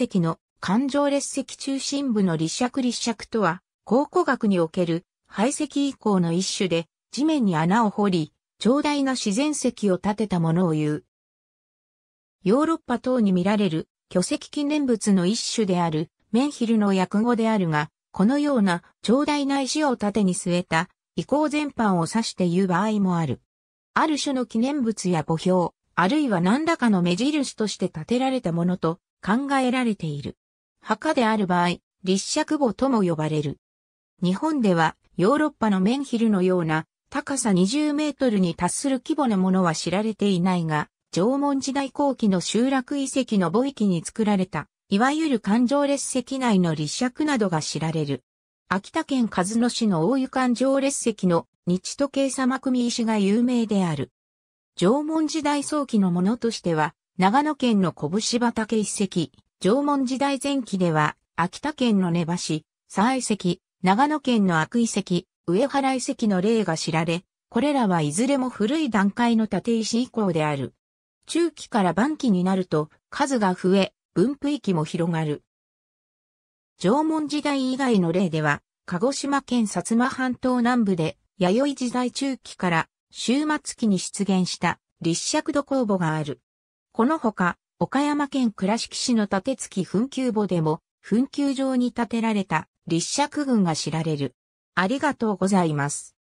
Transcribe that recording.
石の環状列石中心部の立石立石とは、考古学における排石以降の一種で、地面に穴を掘り、長大な自然石を建てたものを言う。ヨーロッパ等に見られる巨石記念物の一種であるメンヒルの訳語であるが、このような長大な石を縦に据えた遺構全般を指して言う場合もある。ある種の記念物や墓標、あるいは何らかの目印として建てられたものと考えられている。墓である場合、立尺墓とも呼ばれる。日本ではヨーロッパのメンヒルのような高さ20メートルに達する規模のものは知られていないが、縄文時代後期の集落遺跡の墓域に作られた、いわゆる環状列石内の立尺などが知られる。秋田県和野市の大湯環状列石の日時計様組石が有名である。縄文時代早期のものとしては、長野県の拳畑遺跡、縄文時代前期では、秋田県の根橋、佐遺跡、長野県の悪遺跡、上原遺跡の例が知られ、これらはいずれも古い段階の縦石以降である。中期から晩期になると数が増え、分布域も広がる。縄文時代以外の例では、鹿児島県薩摩半島南部で、弥生時代中期から終末期に出現した立石土工房がある。このほか、岡山県倉敷市の立月墳丘墓でも、墳丘場に建てられた立石群が知られる。ありがとうございます。